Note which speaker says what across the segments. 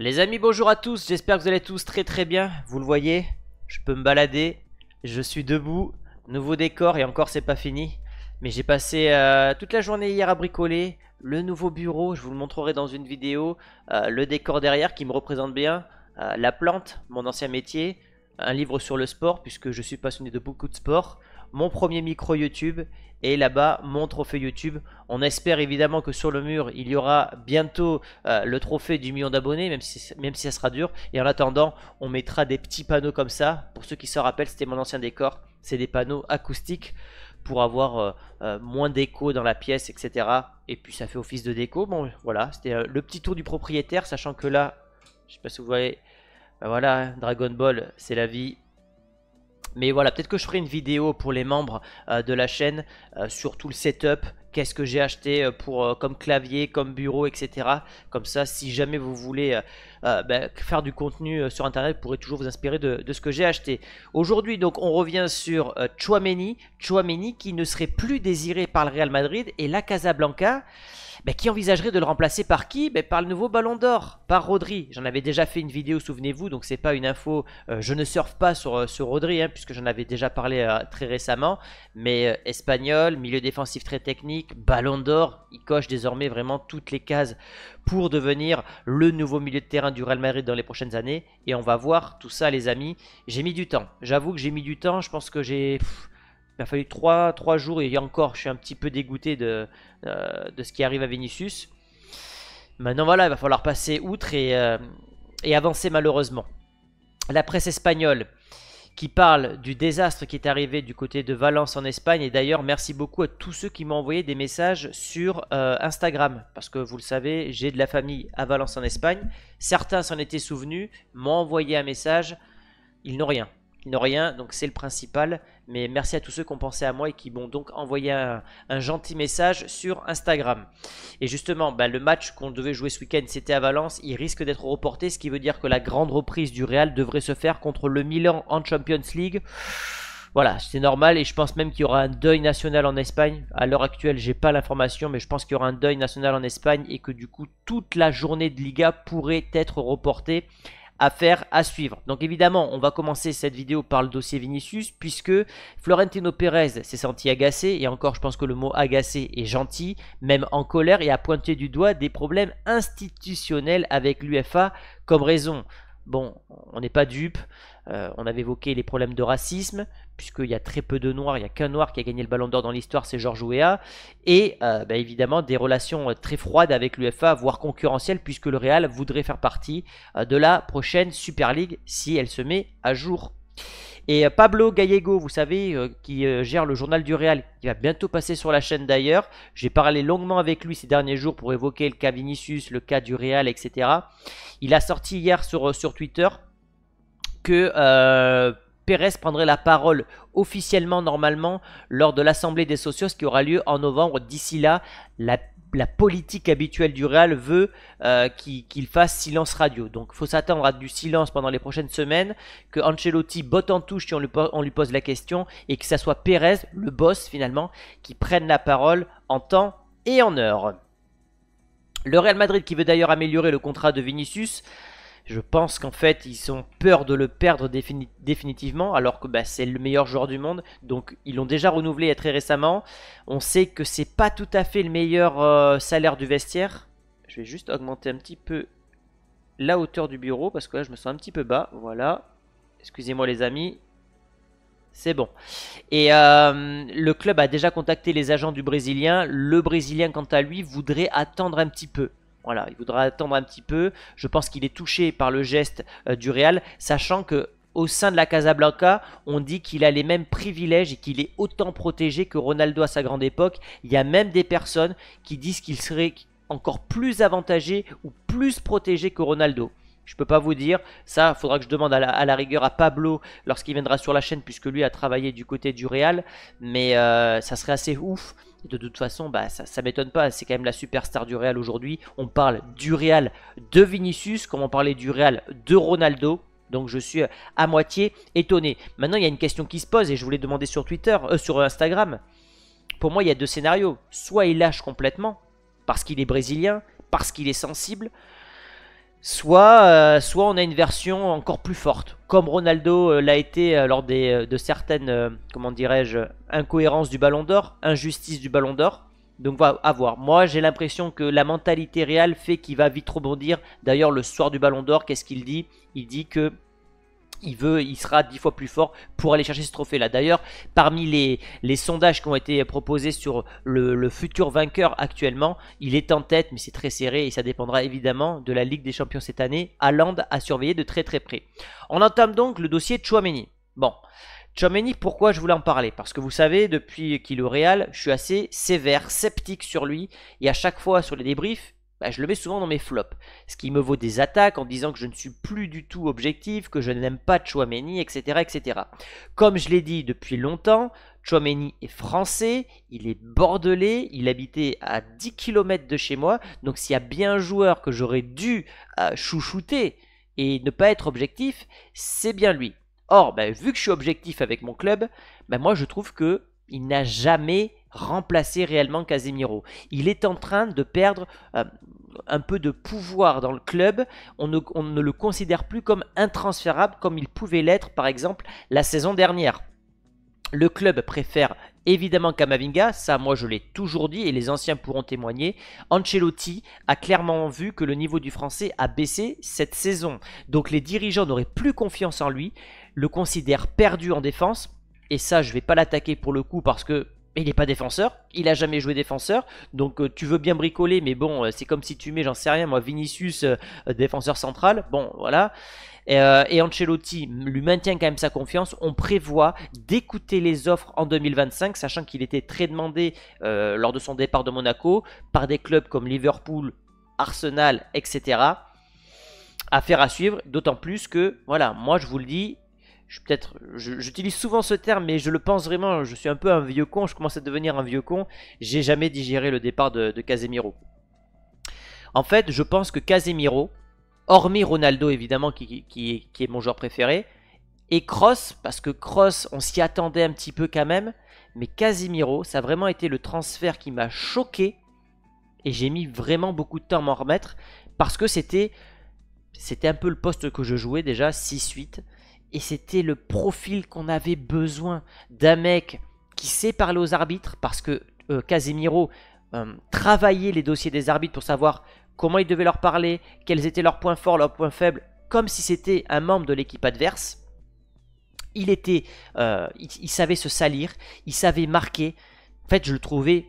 Speaker 1: Les amis, bonjour à tous, j'espère que vous allez tous très très bien. Vous le voyez, je peux me balader, je suis debout, nouveau décor et encore c'est pas fini. Mais j'ai passé euh, toute la journée hier à bricoler, le nouveau bureau, je vous le montrerai dans une vidéo, euh, le décor derrière qui me représente bien, euh, la plante, mon ancien métier, un livre sur le sport puisque je suis passionné de beaucoup de sport, mon premier micro YouTube et là-bas mon trophée YouTube. On espère évidemment que sur le mur il y aura bientôt euh, le trophée du million d'abonnés, même si, même si ça sera dur. Et en attendant, on mettra des petits panneaux comme ça. Pour ceux qui se rappellent, c'était mon ancien décor. C'est des panneaux acoustiques pour avoir euh, euh, moins d'écho dans la pièce, etc. Et puis ça fait office de déco. Bon, voilà, c'était le petit tour du propriétaire, sachant que là, je ne sais pas si vous voyez, ben voilà, Dragon Ball, c'est la vie. Mais voilà, peut-être que je ferai une vidéo pour les membres euh, de la chaîne euh, sur tout le setup, qu'est-ce que j'ai acheté euh, pour, comme clavier, comme bureau, etc. Comme ça, si jamais vous voulez euh, ben, faire du contenu euh, sur internet pourrait toujours vous inspirer de, ce que j'ai acheté. Aujourd'hui, donc, on revient sur euh, Chouameni, qui ne serait plus désiré par le Real Madrid et la Casablanca. Ben, qui envisagerait de le remplacer par qui ben, Par le nouveau Ballon d'Or, par Rodri. J'en avais déjà fait une vidéo, souvenez-vous, donc c'est pas une info. je ne surfe pas sur, ce Rodri, hein, puisque j'en avais déjà parlé très récemment. Mais espagnol, milieu défensif très technique, Ballon d'Or, il coche désormais vraiment toutes les cases pour devenir le nouveau milieu de terrain du Real Madrid dans les prochaines années. Et on va voir tout ça, les amis. J'ai mis du temps. J'avoue que j'ai mis du temps. Je pense que j'ai... Il m'a fallu 3, 3 jours et encore, je suis un petit peu dégoûté de, euh, de ce qui arrive à Vinicius. Maintenant, voilà, il va falloir passer outre et, euh, et avancer malheureusement. La presse espagnole qui parle du désastre qui est arrivé du côté de Valence en Espagne. Et d'ailleurs, merci beaucoup à tous ceux qui m'ont envoyé des messages sur euh, Instagram. Parce que vous le savez, j'ai de la famille à Valence en Espagne. Certains s'en étaient souvenus, m'ont envoyé un message. Ils n'ont rien rien, donc c'est le principal. Mais merci à tous ceux qui ont pensé à moi et qui m'ont donc envoyé un, gentil message sur Instagram. Et justement, bah, le match qu'on devait jouer ce week-end, c'était à Valence. Il risque d'être reporté, ce qui veut dire que la grande reprise du Real devrait se faire contre le Milan en Champions League. Voilà, c'est normal et je pense même qu'il y aura un deuil national en Espagne. À l'heure actuelle, j'ai pas l'information, mais je pense qu'il y aura un deuil national en Espagne et que du coup, toute la journée de Liga pourrait être reportée à faire, à suivre. Donc évidemment, on va commencer cette vidéo par le dossier Vinicius, puisque Florentino Pérez s'est senti agacé, et encore je pense que le mot agacé est gentil, même en colère, et a pointé du doigt des problèmes institutionnels avec l'UFA comme raison. Bon, on n'est pas dupe. Euh, on avait évoqué les problèmes de racisme, puisqu'il y a très peu de noirs. Il n'y a qu'un noir qui a gagné le ballon d'or dans l'histoire, c'est Georges Ouéa. Et euh, bah, évidemment, des relations euh, très froides avec l'UFA, voire concurrentielles, puisque le Real voudrait faire partie de la prochaine Super League si elle se met à jour. Et euh, Pablo Gallego, vous savez, euh, qui euh, gère le journal du Real, qui va bientôt passer sur la chaîne d'ailleurs. J'ai parlé longuement avec lui ces derniers jours pour évoquer le cas Vinicius, le cas du Real, etc. Il a sorti hier sur, sur Twitter que Pérez prendrait la parole officiellement normalement lors de l'Assemblée des socios qui aura lieu en novembre. D'ici là, la, politique habituelle du Real veut euh, qu'il fasse silence radio. Donc il faut s'attendre à du silence pendant les prochaines semaines, que Ancelotti botte en touche si on lui, on lui pose la question, et que ça soit Pérez, le boss finalement, qui prenne la parole en temps et en heure. Le Real Madrid qui veut d'ailleurs améliorer le contrat de Vinicius je pense qu'en fait, ils ont peur de le perdre définitivement, alors que bah, c'est le meilleur joueur du monde. Donc, ils l'ont déjà renouvelé très récemment. On sait que c'est pas tout à fait le meilleur euh, salaire du vestiaire. Je vais juste augmenter un petit peu la hauteur du bureau, parce que là, je me sens un petit peu bas. Voilà. Excusez-moi, les amis. C'est bon. Et euh, le club a déjà contacté les agents du Brésilien. Le Brésilien, quant à lui, voudrait attendre un petit peu. Voilà, il voudra attendre un petit peu. Je pense qu'il est touché par le geste euh, du Real, sachant que au sein de la Casablanca, on dit qu'il a les mêmes privilèges et qu'il est autant protégé que Ronaldo à sa grande époque. Il y a même des personnes qui disent qu'il serait encore plus avantagé ou plus protégé que Ronaldo. Je ne peux pas vous dire. Ça, faudra que je demande à la, rigueur à Pablo lorsqu'il viendra sur la chaîne, puisque lui a travaillé du côté du Real. Mais euh, ça serait assez ouf de, toute façon, bah, ça, ne m'étonne pas. C'est quand même la superstar du Real aujourd'hui. On parle du Real de Vinicius, comme on parlait du Real de Ronaldo. Donc je suis euh, à moitié étonné. Maintenant, il y a une question qui se pose et je voulais demander sur Twitter, euh, sur Instagram. Pour moi, il y a deux scénarios. Soit il lâche complètement parce qu'il est brésilien, parce qu'il est sensible, soit, euh, soit on a une version encore plus forte, comme Ronaldo euh, l'a été euh, lors de certaines, comment dirais-je, incohérences du Ballon d'Or, injustice du Ballon d'Or. Donc va à voir. Moi, j'ai l'impression que la mentalité réelle fait qu'il va vite rebondir. D'ailleurs, le soir du Ballon d'Or, qu'est-ce qu'il dit Il dit que il veut, il sera dix fois plus fort pour aller chercher ce trophée-là. D'ailleurs, parmi les, les, sondages qui ont été proposés sur le, futur vainqueur actuellement, il est en tête, mais c'est très serré et ça dépendra évidemment de la Ligue des Champions cette année. Haaland à surveiller de très très près. On entame donc le dossier de Chouameni. Bon, Chouameni, pourquoi je voulais en parler Parce que vous savez, depuis qu'il est au Real, je suis assez sévère, sceptique sur lui et à chaque fois sur les débriefs, bah, je le mets souvent dans mes flops. Ce qui me vaut des attaques en disant que je ne suis plus du tout objectif, que je n'aime pas Chouameni, etc., etc. Comme je l'ai dit depuis longtemps, Chouameni est français, il est bordelais, il habitait à 10 km de chez moi, donc s'il y a bien un joueur que j'aurais dû euh, chouchouter et ne pas être objectif, c'est bien lui. Or, bah, vu que je suis objectif avec mon club, bah, moi je trouve que il n'a jamais remplacer réellement Casemiro. Il est en train de perdre euh, un peu de pouvoir dans le club. On ne, le considère plus comme intransférable comme il pouvait l'être par exemple la saison dernière. Le club préfère évidemment Kamavinga, ça moi je l'ai toujours dit et les anciens pourront témoigner. Ancelotti a clairement vu que le niveau du français a baissé cette saison. Donc les dirigeants n'auraient plus confiance en lui, le considèrent perdu en défense. Et ça, je vais pas l'attaquer pour le coup parce que il n'est pas défenseur, il a jamais joué défenseur, donc euh, tu veux bien bricoler, mais bon, euh, c'est comme si tu mets, j'en sais rien, moi, Vinicius, euh, défenseur central, bon, voilà. Et, et, Ancelotti lui maintient quand même sa confiance. On prévoit d'écouter les offres en 2025, sachant qu'il était très demandé lors de son départ de Monaco par des clubs comme Liverpool, Arsenal, etc. Affaire à suivre, d'autant plus que, voilà, moi je vous le dis, être j'utilise souvent ce terme, mais je le pense vraiment. Je suis un peu un vieux con. Je commence à devenir un vieux con. J'ai jamais digéré le départ de, Casemiro. En fait, je pense que Casemiro, hormis Ronaldo évidemment, qui, est mon joueur préféré, et Cross, parce que Cross, on s'y attendait un petit peu quand même, mais Casemiro, ça a vraiment été le transfert qui m'a choqué. Et j'ai mis vraiment beaucoup de temps à m'en remettre parce que c'était c'était un peu le poste que je jouais déjà 6-8 et c'était le profil qu'on avait besoin d'un mec qui sait parler aux arbitres parce que euh, Casemiro euh, travaillait les dossiers des arbitres pour savoir comment il devait leur parler, quels étaient leurs points forts, leurs points faibles, comme si c'était un membre de l'équipe adverse. Il était, euh, il, savait se salir, il savait marquer. En fait, je le trouvais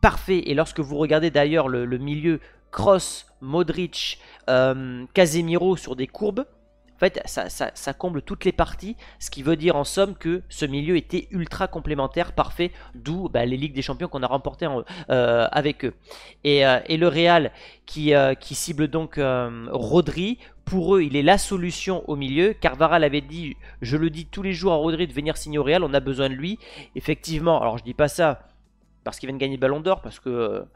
Speaker 1: parfait. Et lorsque vous regardez d'ailleurs le, milieu Cross, Modric, Casemiro sur des courbes, en fait, ça, ça, comble toutes les parties, ce qui veut dire en somme que ce milieu était ultra complémentaire, parfait, d'où bah, les Ligues des Champions qu'on a remportées euh, avec eux. Euh, et, le Real qui, euh, qui cible donc Rodri, pour eux, il est la solution au milieu. Carvara l'avait dit, je le dis tous les jours à Rodri de venir signer au Real, on a besoin de lui. Effectivement, alors je dis pas ça parce qu'il vient de gagner le Ballon d'Or, parce que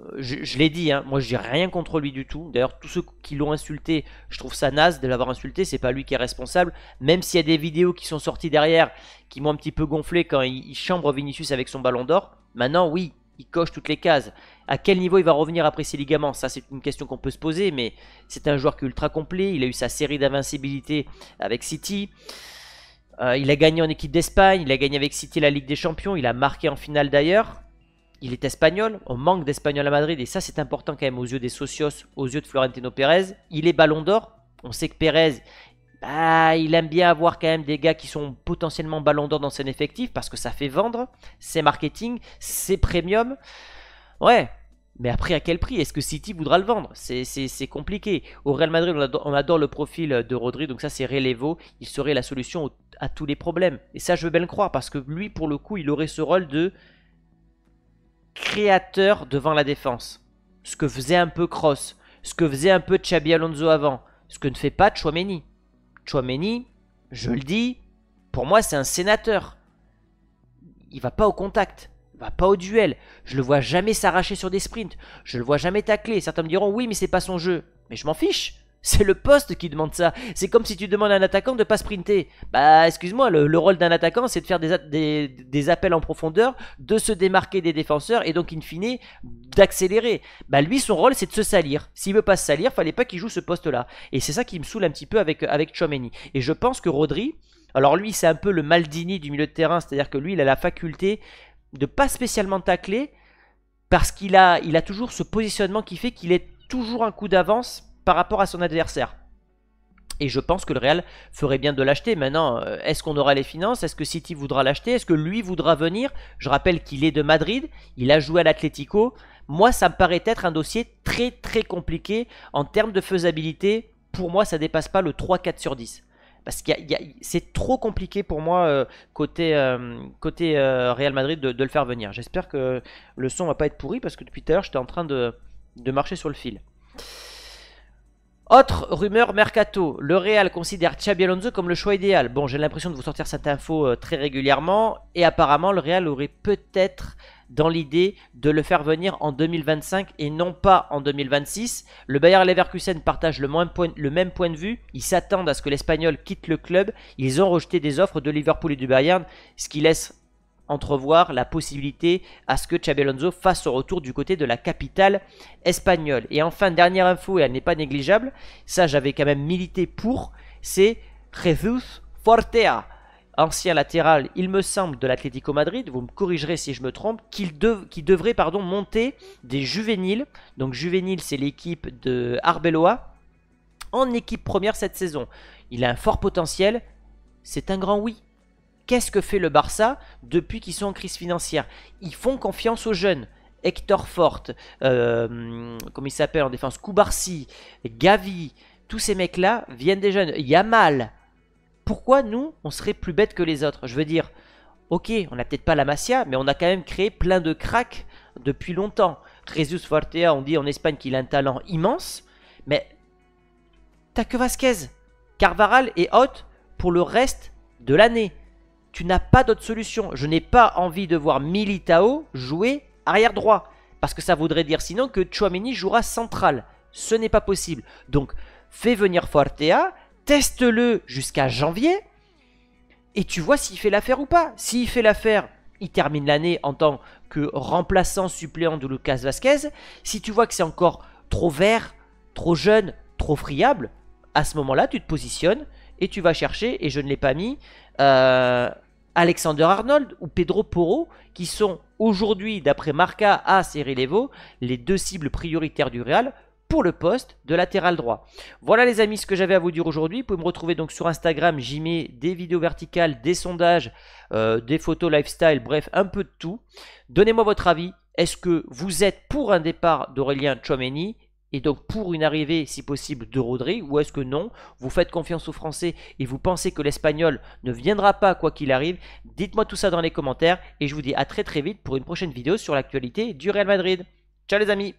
Speaker 1: euh, je, l'ai dit, hein, moi moi j'ai rien contre lui du tout. D'ailleurs, tous ceux qui l'ont insulté, je trouve ça naze de l'avoir insulté. C'est pas lui qui est responsable. Même s'il y a des vidéos qui sont sorties derrière qui m'ont un petit peu gonflé quand il, chambre Vinicius avec son ballon d'or. Maintenant, oui, il coche toutes les cases. À quel niveau il va revenir après ses ligaments Ça, c'est une question qu'on peut se poser, mais c'est un joueur qui est ultra complet. Il a eu sa série d'invincibilité avec City. Euh, il a gagné en équipe d'Espagne, il a gagné avec City la Ligue des Champions, il a marqué en finale d'ailleurs il est espagnol, on manque d'espagnol à Madrid, et ça c'est important quand même aux yeux des socios, aux yeux de Florentino Pérez. Il est ballon d'or, on sait que Pérez, bah, il aime bien avoir quand même des gars qui sont potentiellement ballon d'or dans son effectif, parce que ça fait vendre, c'est marketing, c'est premium. Ouais, mais après, à quel prix Est-ce que City voudra le vendre C'est compliqué. Au Real Madrid, on adore, le profil de Rodri, donc ça c'est Relevo. Il serait la solution à tous les problèmes. Et ça, je veux bien le croire, parce que lui, pour le coup, il aurait ce rôle de créateur devant la défense. Ce que faisait un peu Cross, ce que faisait un peu Chabi Alonso avant, ce que ne fait pas Chouameni. Chouameni, je le dis, pour moi c'est un sénateur. Il va pas au contact, il va pas au duel. Je le vois jamais s'arracher sur des sprints, je le vois jamais tacler. Certains me diront oui mais c'est pas son jeu, mais je m'en fiche. C'est le poste qui demande ça. C'est comme si tu demandes à un attaquant de pas sprinter. Bah, excuse-moi, le, rôle d'un attaquant, c'est de faire des, des, appels en profondeur, de se démarquer des défenseurs et donc, in fine, d'accélérer. Bah, lui, son rôle, c'est de se salir. S'il veut pas se salir, fallait pas qu'il joue ce poste-là. Et c'est ça qui me saoule un petit peu avec, avec Et je pense que Rodri, alors lui, c'est un peu le Maldini du milieu de terrain, c'est-à-dire que lui, il a la faculté de pas spécialement tacler parce qu'il a, il a toujours ce positionnement qui fait qu'il est toujours un coup d'avance par rapport à son adversaire. Et je pense que le Real ferait bien de l'acheter. Maintenant, euh, est-ce qu'on aura les finances Est-ce que City voudra l'acheter Est-ce que lui voudra venir Je rappelle qu'il est de Madrid, il a joué à l'Atlético. Moi, ça me paraît être un dossier très très compliqué en termes de faisabilité. Pour moi, ça dépasse pas le 3-4 sur 10 parce que c'est trop compliqué pour moi euh, côté, euh, côté Real Madrid de, le faire venir. J'espère que le son va pas être pourri parce que depuis tout à l'heure j'étais en train de, de, marcher sur le fil. Autre rumeur mercato, le Real considère Tchabi Alonso comme le choix idéal. Bon, j'ai l'impression de vous sortir cette info euh, très régulièrement et apparemment le Real aurait peut-être dans l'idée de le faire venir en 2025 et non pas en 2026. Le Bayern Leverkusen partage le point, le même point de vue. Ils s'attendent à ce que l'Espagnol quitte le club. Ils ont rejeté des offres de Liverpool et du Bayern, ce qui laisse entrevoir la possibilité à ce que Chabellonzo fasse son retour du côté de la capitale espagnole. Et enfin, dernière info, et elle n'est pas négligeable, ça j'avais quand même milité pour, c'est Jesus Fortea, ancien latéral, il me semble, de l'Atlético Madrid, vous me corrigerez si je me trompe, qui devrait pardon, monter des juvéniles. Donc juvénile, c'est l'équipe de Arbeloa, en équipe première cette saison. Il a un fort potentiel, c'est un grand oui. Qu'est-ce que fait le Barça depuis qu'ils sont en crise financière Ils font confiance aux jeunes. Hector Forte, euh, comme il s'appelle en défense, Koubarsi, Gavi, tous ces mecs-là viennent des jeunes. Yamal. Pourquoi nous, on serait plus bêtes que les autres Je veux dire, ok, on n'a peut-être pas la Masia, mais on a quand même créé plein de cracks depuis longtemps. Jesus Fortea, on dit en Espagne qu'il a un talent immense, mais t'as que Vasquez, Carvaral et Hot pour le reste de l'année tu n'as pas d'autre solution. Je n'ai pas envie de voir Militao jouer arrière droit. Parce que ça voudrait dire sinon que Chouameni jouera central. Ce n'est pas possible. Donc, fais venir Fortea, teste-le jusqu'à janvier, et tu vois s'il fait l'affaire ou pas. S'il fait l'affaire, il termine l'année en tant que remplaçant suppléant de Lucas Vasquez. Si tu vois que c'est encore trop vert, trop jeune, trop friable, à ce moment-là, tu te positionnes et tu vas chercher, et je ne l'ai pas mis, euh, Alexander Arnold ou Pedro Porro, qui sont aujourd'hui, d'après Marca, à et Rilevo, les deux cibles prioritaires du Real pour le poste de latéral droit. Voilà les amis ce que j'avais à vous dire aujourd'hui. Vous pouvez me retrouver donc sur Instagram, j'y mets des vidéos verticales, des sondages, euh, des photos lifestyle, bref un peu de tout. Donnez-moi votre avis. Est-ce que vous êtes pour un départ d'Aurélien Tchouameni et donc pour une arrivée, si possible, de Rodri Ou est-ce que non, vous faites confiance aux Français et vous pensez que l'Espagnol ne viendra pas quoi qu'il arrive Dites-moi tout ça dans les commentaires et je vous dis à très très vite pour une prochaine vidéo sur l'actualité du Real Madrid. Ciao les amis